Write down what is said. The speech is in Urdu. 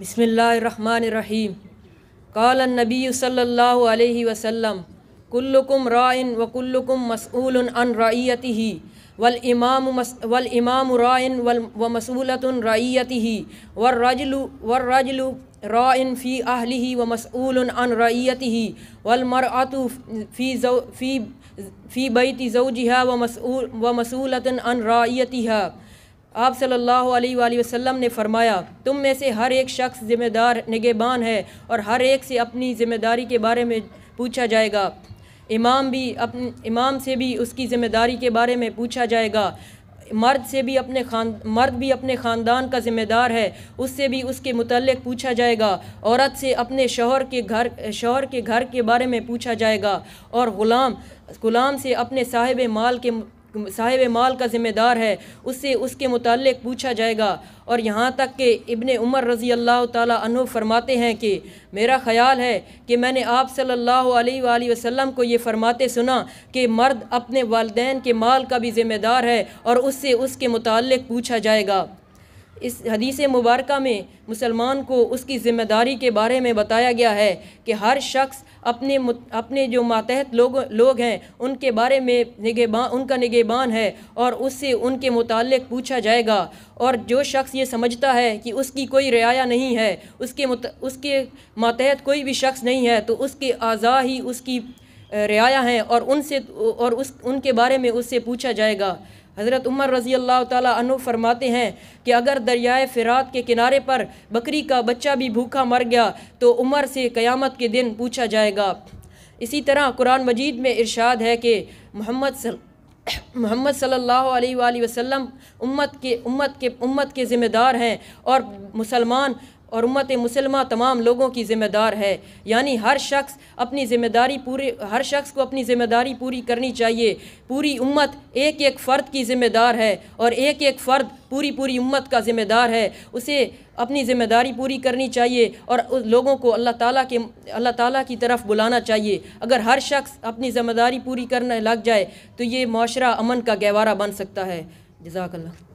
بسم اللہ الرحمن الرحیم قال النبی صلی اللہ علیہ وسلم کلکم رائن و کلکم مسعول مصعول عريتى ہي و المام و اِمام و مسعولۃ وِل ومصول والرجل ہيں و رجلو وررجل رعین و مسعول ان رعيتى ہیں و المرعتو فى فی فى فى بيتی و مسعول و مسعولۃ ان رايتى ہیں آپ صلی اللہ علیہ وآلہ وسلم نے فرمایا تم میں سے ہر ایک شخص ذمہ دار نگہبان ہے اور ہر ایک سے اپنی ذمہ داری کے بارے میں پوچھا جائے گا امام بھی اپ امام سے بھی اس کی ذمہ داری کے بارے میں پوچھا جائے گا مرد سے بھی اپنے خان مرد بھی اپنے خاندان کا ذمہ دار ہے اس سے بھی اس کے متعلق پوچھا جائے گا عورت سے اپنے شوہر کے گھر شوہر کے گھر کے بارے میں پوچھا جائے گا اور غلام غلام سے اپنے صاحب مال کے صاحب مال کا ذمہ دار ہے اس سے اس کے متعلق پوچھا جائے گا اور یہاں تک کہ ابن عمر رضی اللہ تعالیٰ عنہ فرماتے ہیں کہ میرا خیال ہے کہ میں نے آپ صلی اللہ علیہ وآلہ وسلم کو یہ فرماتے سنا کہ مرد اپنے والدین کے مال کا بھی ذمہ دار ہے اور اس سے اس کے متعلق پوچھا جائے گا اس حدیث مبارکہ میں مسلمان کو اس کی ذمہ داری کے بارے میں بتایا گیا ہے کہ ہر شخص اپنے اپنے جو ماتحت لوگ لوگ ہیں ان کے بارے میں نگہبان ان کا نگہبان ہے اور اس سے ان کے متعلق پوچھا جائے گا اور جو شخص یہ سمجھتا ہے کہ اس کی کوئی رعایا نہیں ہے اس کے اس کے ماتحت کوئی بھی شخص نہیں ہے تو اس کے اعضاء ہی اس کی رعایا ہیں اور ان سے اور اس ان کے بارے میں اس سے پوچھا جائے گا حضرت عمر رضی اللہ تعالیٰ عنہ فرماتے ہیں کہ اگر دریائے فرات کے کنارے پر بکری کا بچہ بھی بھوکا مر گیا تو عمر سے قیامت کے دن پوچھا جائے گا اسی طرح قرآن مجید میں ارشاد ہے کہ محمد محمد صلی اللہ علیہ وسلم امت کے امت کے امت کے ذمہ دار ہیں اور مسلمان اور امت مسلمہ تمام لوگوں کی ذمہ دار ہے یعنی ہر شخص اپنی ذمہ داری پوری ہر شخص کو اپنی ذمہ داری پوری کرنی چاہیے پوری امت ایک ایک فرد کی ذمہ دار ہے اور ایک ایک فرد پوری پوری امت کا ذمہ دار ہے اسے اپنی ذمہ داری پوری کرنی چاہیے اور لوگوں کو اللہ تعالیٰ کے اللہ تعالیٰ کی طرف بلانا چاہیے اگر ہر شخص اپنی ذمہ داری پوری کرنے لگ جائے تو یہ معاشرہ امن کا گہوارہ بن سکتا ہے جزاک اللہ